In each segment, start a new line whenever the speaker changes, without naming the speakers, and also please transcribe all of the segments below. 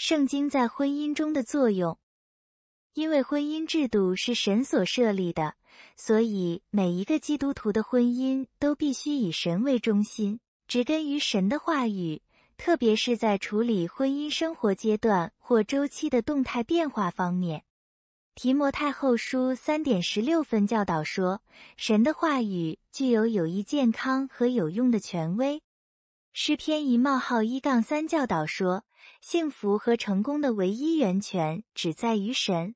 圣经在婚姻中的作用，因为婚姻制度是神所设立的，所以每一个基督徒的婚姻都必须以神为中心，植根于神的话语，特别是在处理婚姻生活阶段或周期的动态变化方面。提摩太后书三点十六分教导说，神的话语具有有益、健康和有用的权威。诗篇一冒号一杠三教导说。幸福和成功的唯一源泉只在于神。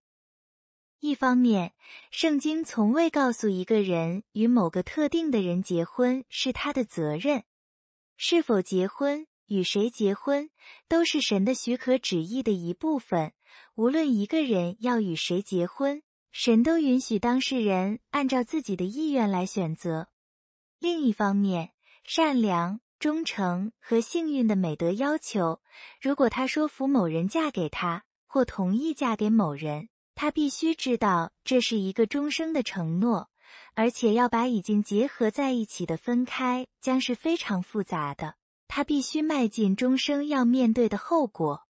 一方面，圣经从未告诉一个人与某个特定的人结婚是他的责任。是否结婚、与谁结婚，都是神的许可旨意的一部分。无论一个人要与谁结婚，神都允许当事人按照自己的意愿来选择。另一方面，善良。忠诚和幸运的美德要求，如果他说服某人嫁给他，或同意嫁给某人，他必须知道这是一个终生的承诺，而且要把已经结合在一起的分开将是非常复杂的。他必须迈进终生要面对的后果，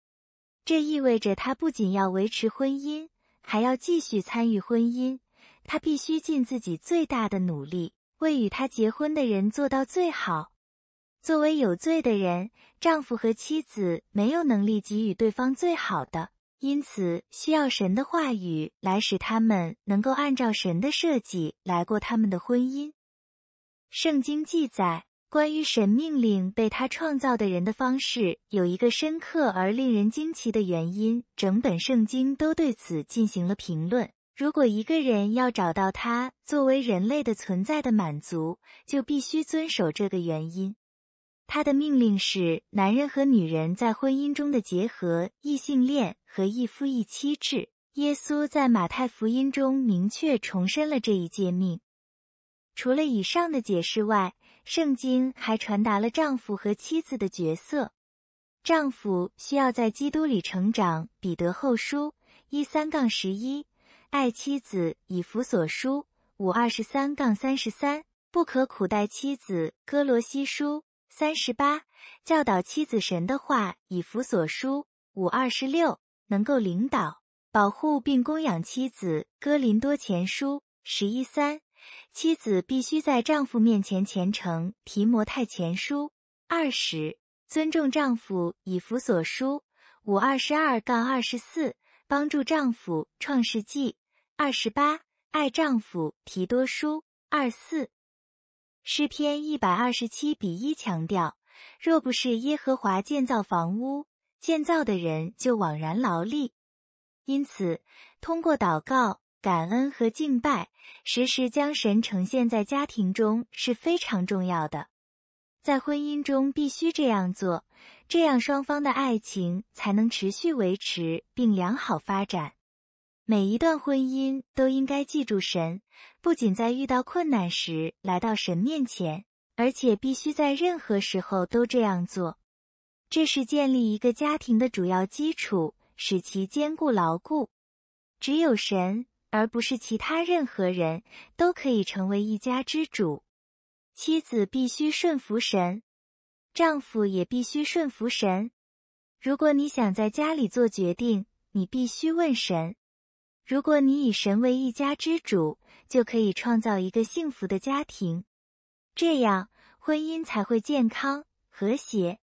这意味着他不仅要维持婚姻，还要继续参与婚姻。他必须尽自己最大的努力，为与他结婚的人做到最好。作为有罪的人，丈夫和妻子没有能力给予对方最好的，因此需要神的话语来使他们能够按照神的设计来过他们的婚姻。圣经记载，关于神命令被他创造的人的方式，有一个深刻而令人惊奇的原因。整本圣经都对此进行了评论。如果一个人要找到他作为人类的存在的满足，就必须遵守这个原因。他的命令是男人和女人在婚姻中的结合、异性恋和一夫一妻制。耶稣在马太福音中明确重申了这一诫命。除了以上的解释外，圣经还传达了丈夫和妻子的角色。丈夫需要在基督里成长。彼得后书一三杠十一，爱妻子以弗所书五二十三杠三十三，不可苦待妻子哥罗西书。三十八，教导妻子神的话以弗所书五二十六，能够领导、保护并供养妻子。哥林多前书十一三，妻子必须在丈夫面前虔诚。提摩太前书二十，尊重丈夫以弗所书五二十二杠二十四，帮助丈夫。创世纪二十八，爱丈夫提多书二四。诗篇一百二十七比一强调，若不是耶和华建造房屋，建造的人就枉然劳力。因此，通过祷告、感恩和敬拜，时时将神呈现在家庭中是非常重要的。在婚姻中必须这样做，这样双方的爱情才能持续维持并良好发展。每一段婚姻都应该记住神，不仅在遇到困难时来到神面前，而且必须在任何时候都这样做。这是建立一个家庭的主要基础，使其坚固牢固。只有神，而不是其他任何人都可以成为一家之主。妻子必须顺服神，丈夫也必须顺服神。如果你想在家里做决定，你必须问神。如果你以神为一家之主，就可以创造一个幸福的家庭，这样婚姻才会健康和谐。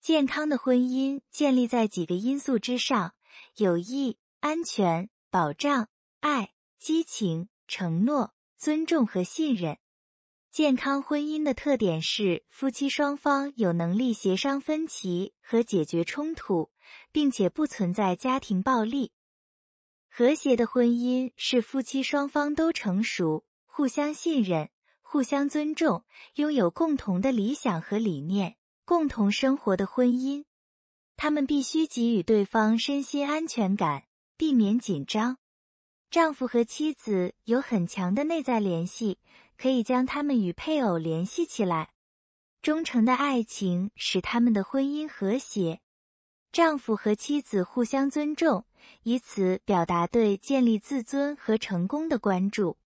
健康的婚姻建立在几个因素之上：友谊、安全保障、爱、激情、承诺、尊重和信任。健康婚姻的特点是夫妻双方有能力协商分歧和解决冲突，并且不存在家庭暴力。和谐的婚姻是夫妻双方都成熟、互相信任、互相尊重，拥有共同的理想和理念，共同生活的婚姻。他们必须给予对方身心安全感，避免紧张。丈夫和妻子有很强的内在联系，可以将他们与配偶联系起来。忠诚的爱情使他们的婚姻和谐。丈夫和妻子互相尊重，以此表达对建立自尊和成功的关注。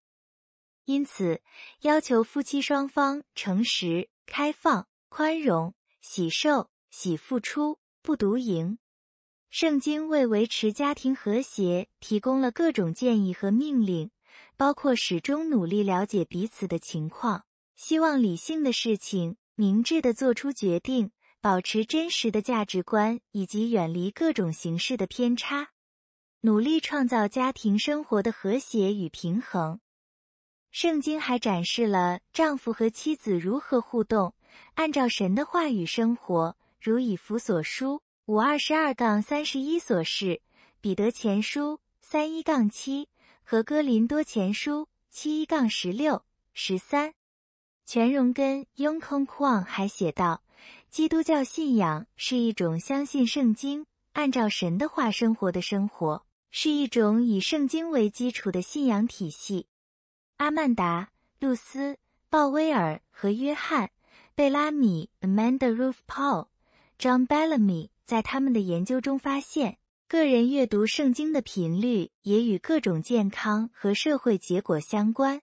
因此，要求夫妻双方诚实、开放、宽容、喜受、喜付出、不独赢。圣经为维持家庭和谐提供了各种建议和命令，包括始终努力了解彼此的情况，希望理性的事情，明智的做出决定。保持真实的价值观，以及远离各种形式的偏差，努力创造家庭生活的和谐与平衡。圣经还展示了丈夫和妻子如何互动，按照神的话语生活，如以弗所书五二十二杠三十一所示，彼得前书三一杠七和哥林多前书七一杠十六十三。全荣根 Young Kwon 还写道。基督教信仰是一种相信圣经、按照神的话生活的生活，是一种以圣经为基础的信仰体系。阿曼达·露丝·鲍威尔和约翰·贝拉米 （Amanda Ruth Paul, John Bellamy） 在他们的研究中发现，个人阅读圣经的频率也与各种健康和社会结果相关。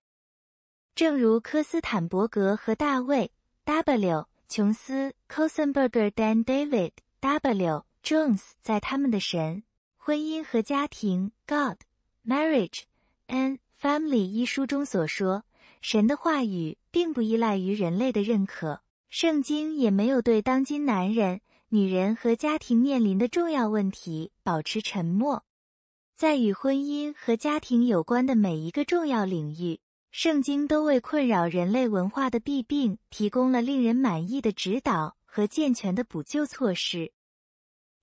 正如科斯坦伯格和大卫 （W）。琼斯 （Kosenberger Dan David W. Jones） 在他们的神、婚姻和家庭 （God, Marriage, and Family） 一书中所说：“神的话语并不依赖于人类的认可，圣经也没有对当今男人、女人和家庭面临的重要问题保持沉默。在与婚姻和家庭有关的每一个重要领域。”圣经都为困扰人类文化的弊病提供了令人满意的指导和健全的补救措施。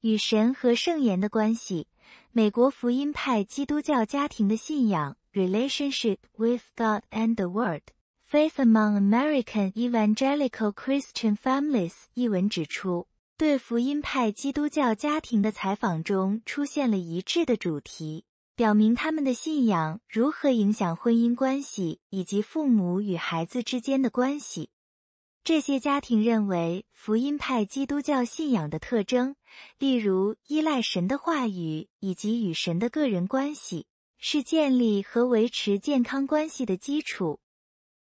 与神和圣言的关系，美国福音派基督教家庭的信仰 （Relationship with God and the Word Faith among American Evangelical Christian Families） 一文指出，对福音派基督教家庭的采访中出现了一致的主题。表明他们的信仰如何影响婚姻关系以及父母与孩子之间的关系。这些家庭认为，福音派基督教信仰的特征，例如依赖神的话语以及与神的个人关系，是建立和维持健康关系的基础。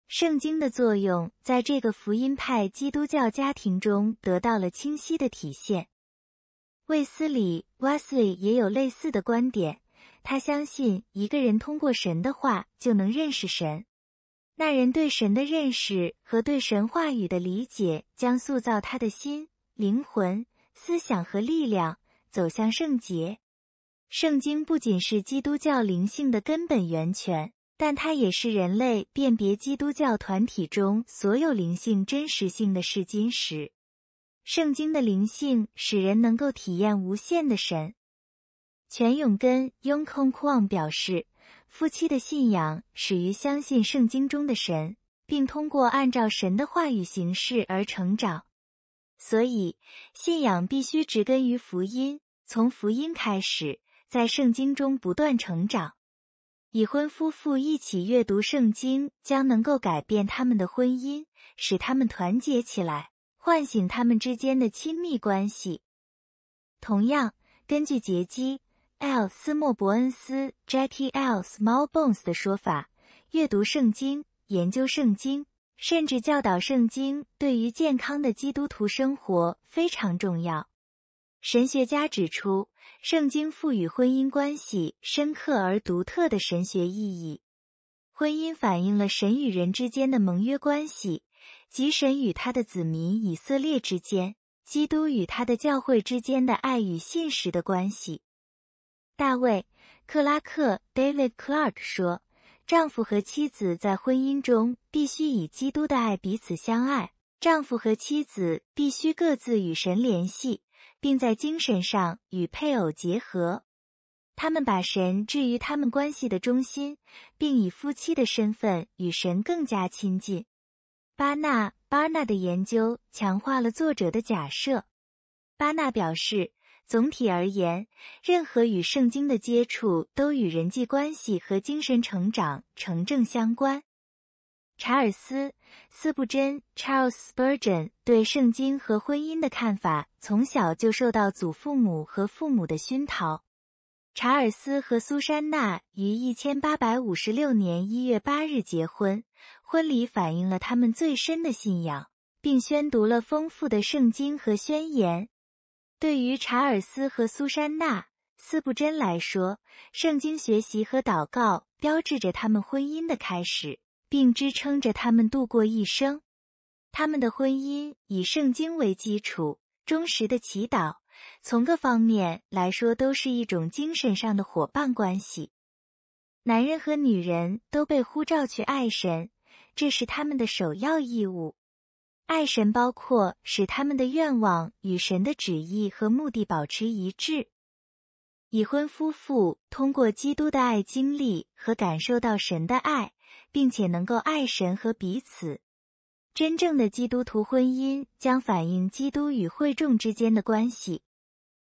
圣经的作用在这个福音派基督教家庭中得到了清晰的体现。卫斯理 （Wesley） 也有类似的观点。他相信，一个人通过神的话就能认识神。那人对神的认识和对神话语的理解，将塑造他的心、灵魂、思想和力量，走向圣洁。圣经不仅是基督教灵性的根本源泉，但它也是人类辨别基督教团体中所有灵性真实性的试金石。圣经的灵性使人能够体验无限的神。全永根 （Yong Kwon） 表示，夫妻的信仰始于相信圣经中的神，并通过按照神的话语行事而成长。所以，信仰必须植根于福音，从福音开始，在圣经中不断成长。已婚夫妇一起阅读圣经，将能够改变他们的婚姻，使他们团结起来，唤醒他们之间的亲密关系。同样，根据结基。L. 斯莫伯恩斯 j t L. Smallbones） 的说法：阅读圣经、研究圣经，甚至教导圣经，对于健康的基督徒生活非常重要。神学家指出，圣经赋予婚姻关系深刻而独特的神学意义。婚姻反映了神与人之间的盟约关系，即神与他的子民以色列之间，基督与他的教会之间的爱与信实的关系。大卫·克拉克 （David Clark） 说：“丈夫和妻子在婚姻中必须以基督的爱彼此相爱。丈夫和妻子必须各自与神联系，并在精神上与配偶结合。他们把神置于他们关系的中心，并以夫妻的身份与神更加亲近。”巴纳巴纳的研究强化了作者的假设。巴纳表示。总体而言，任何与圣经的接触都与人际关系和精神成长成正相关。查尔斯·斯布珍 （Charles Spurgeon） 对圣经和婚姻的看法，从小就受到祖父母和父母的熏陶。查尔斯和苏珊娜于1856年1月8日结婚，婚礼反映了他们最深的信仰，并宣读了丰富的圣经和宣言。对于查尔斯和苏珊娜·斯布珍来说，圣经学习和祷告标志着他们婚姻的开始，并支撑着他们度过一生。他们的婚姻以圣经为基础，忠实的祈祷，从各方面来说都是一种精神上的伙伴关系。男人和女人都被呼召去爱神，这是他们的首要义务。爱神包括使他们的愿望与神的旨意和目的保持一致。已婚夫妇通过基督的爱经历和感受到神的爱，并且能够爱神和彼此。真正的基督徒婚姻将反映基督与会众之间的关系，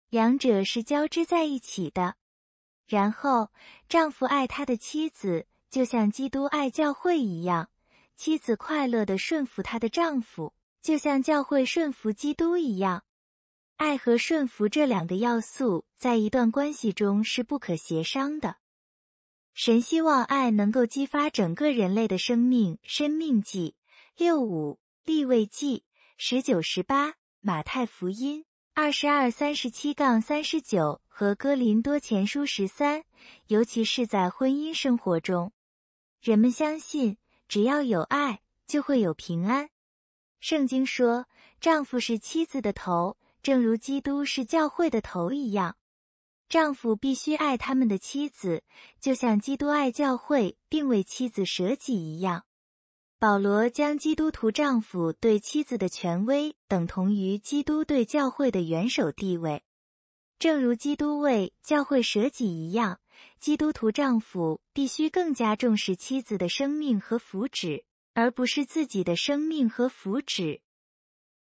两者是交织在一起的。然后，丈夫爱他的妻子，就像基督爱教会一样。妻子快乐的顺服她的丈夫，就像教会顺服基督一样。爱和顺服这两个要素在一段关系中是不可协商的。神希望爱能够激发整个人类的生命。生命记六五立位记十九十八马太福音二十二三十七杠三十九和哥林多前书十三，尤其是在婚姻生活中，人们相信。只要有爱，就会有平安。圣经说，丈夫是妻子的头，正如基督是教会的头一样。丈夫必须爱他们的妻子，就像基督爱教会，并为妻子舍己一样。保罗将基督徒丈夫对妻子的权威等同于基督对教会的元首地位，正如基督为教会舍己一样。基督徒丈夫必须更加重视妻子的生命和福祉，而不是自己的生命和福祉。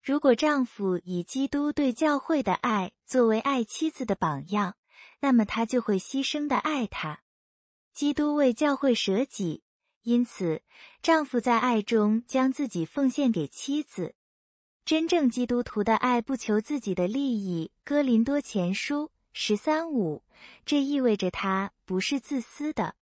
如果丈夫以基督对教会的爱作为爱妻子的榜样，那么他就会牺牲的爱她。基督为教会舍己，因此丈夫在爱中将自己奉献给妻子。真正基督徒的爱不求自己的利益，《哥林多前书》。十三五，这意味着她不是自私的。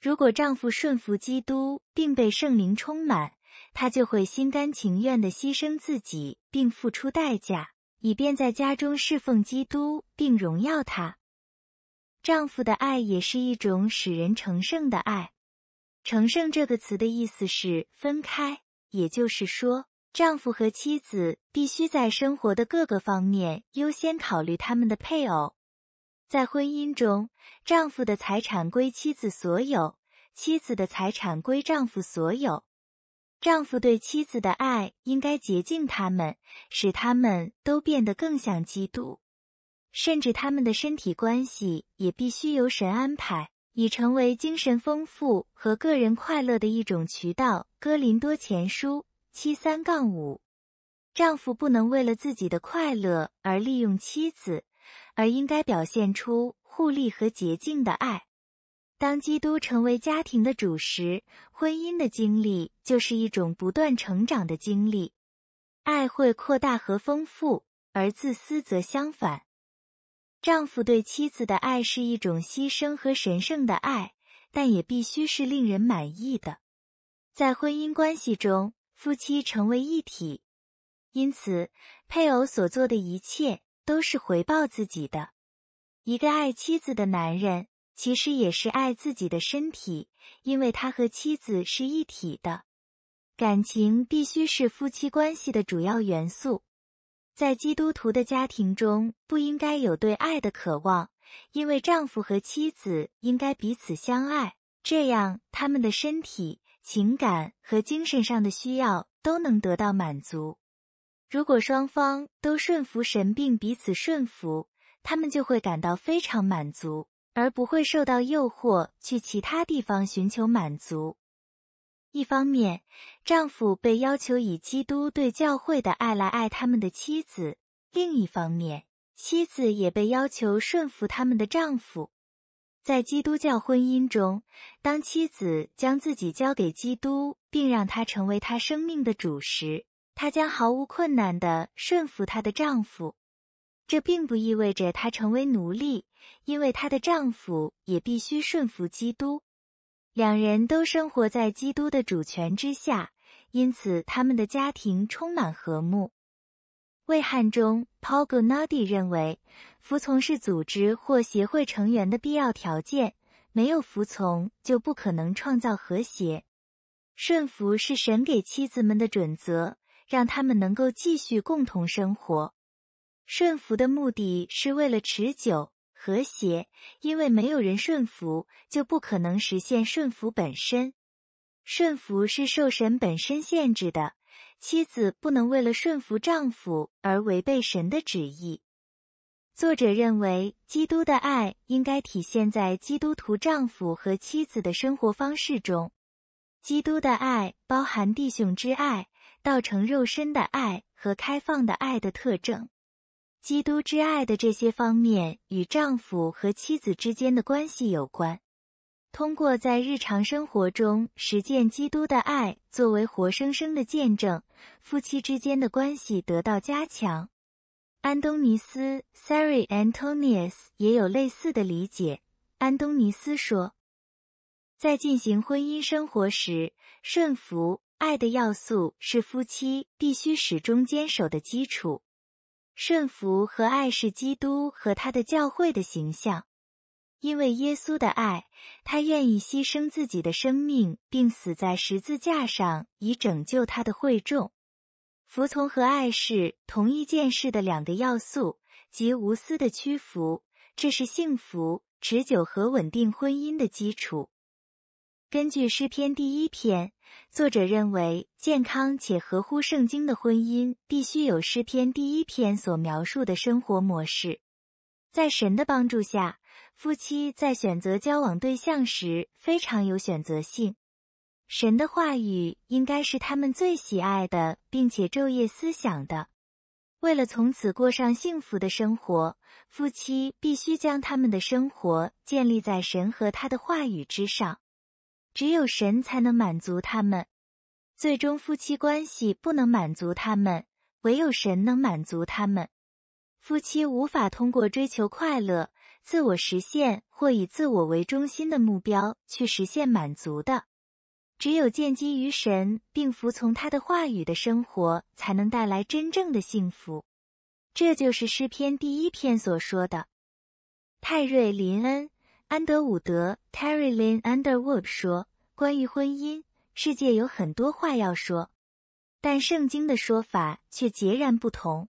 如果丈夫顺服基督并被圣灵充满，她就会心甘情愿的牺牲自己，并付出代价，以便在家中侍奉基督并荣耀他。丈夫的爱也是一种使人成圣的爱。成圣这个词的意思是分开，也就是说，丈夫和妻子必须在生活的各个方面优先考虑他们的配偶。在婚姻中，丈夫的财产归妻子所有，妻子的财产归丈夫所有。丈夫对妻子的爱应该洁净他们，使他们都变得更像基督。甚至他们的身体关系也必须由神安排，已成为精神丰富和个人快乐的一种渠道。哥林多前书七三杠五，丈夫不能为了自己的快乐而利用妻子。而应该表现出互利和洁净的爱。当基督成为家庭的主时，婚姻的经历就是一种不断成长的经历。爱会扩大和丰富，而自私则相反。丈夫对妻子的爱是一种牺牲和神圣的爱，但也必须是令人满意的。在婚姻关系中，夫妻成为一体，因此配偶所做的一切。都是回报自己的。一个爱妻子的男人，其实也是爱自己的身体，因为他和妻子是一体的。感情必须是夫妻关系的主要元素。在基督徒的家庭中，不应该有对爱的渴望，因为丈夫和妻子应该彼此相爱，这样他们的身体、情感和精神上的需要都能得到满足。如果双方都顺服神并彼此顺服，他们就会感到非常满足，而不会受到诱惑去其他地方寻求满足。一方面，丈夫被要求以基督对教会的爱来爱他们的妻子；另一方面，妻子也被要求顺服他们的丈夫。在基督教婚姻中，当妻子将自己交给基督，并让他成为她生命的主时。她将毫无困难的顺服她的丈夫，这并不意味着她成为奴隶，因为她的丈夫也必须顺服基督，两人都生活在基督的主权之下，因此他们的家庭充满和睦。魏汉中 Paul Gonnadi 认为，服从是组织或协会成员的必要条件，没有服从就不可能创造和谐。顺服是神给妻子们的准则。让他们能够继续共同生活。顺服的目的是为了持久和谐，因为没有人顺服，就不可能实现顺服本身。顺服是受神本身限制的，妻子不能为了顺服丈夫而违背神的旨意。作者认为，基督的爱应该体现在基督徒丈夫和妻子的生活方式中。基督的爱包含弟兄之爱。道成肉身的爱和开放的爱的特征，基督之爱的这些方面与丈夫和妻子之间的关系有关。通过在日常生活中实践基督的爱，作为活生生的见证，夫妻之间的关系得到加强。安东尼斯 （Seri Antonius） 也有类似的理解。安东尼斯说，在进行婚姻生活时，顺服。爱的要素是夫妻必须始终坚守的基础。顺服和爱是基督和他的教会的形象，因为耶稣的爱，他愿意牺牲自己的生命，并死在十字架上以拯救他的会众。服从和爱是同一件事的两个要素，即无私的屈服，这是幸福、持久和稳定婚姻的基础。根据诗篇第一篇，作者认为健康且合乎圣经的婚姻必须有诗篇第一篇所描述的生活模式。在神的帮助下，夫妻在选择交往对象时非常有选择性。神的话语应该是他们最喜爱的，并且昼夜思想的。为了从此过上幸福的生活，夫妻必须将他们的生活建立在神和他的话语之上。只有神才能满足他们。最终，夫妻关系不能满足他们，唯有神能满足他们。夫妻无法通过追求快乐、自我实现或以自我为中心的目标去实现满足的。只有建基于神并服从他的话语的生活，才能带来真正的幸福。这就是诗篇第一篇所说的。泰瑞·林恩。安德伍德 （Terry Lynn Underwood） 说：“关于婚姻，世界有很多话要说，但圣经的说法却截然不同。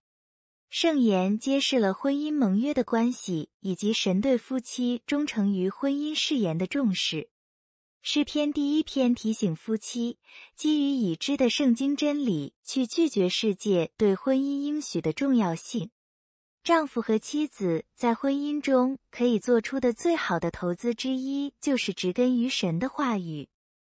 圣言揭示了婚姻盟约的关系，以及神对夫妻忠诚于婚姻誓言的重视。诗篇第一篇提醒夫妻，基于已知的圣经真理，去拒绝世界对婚姻应许的重要性。”丈夫和妻子在婚姻中可以做出的最好的投资之一，就是植根于神的话语。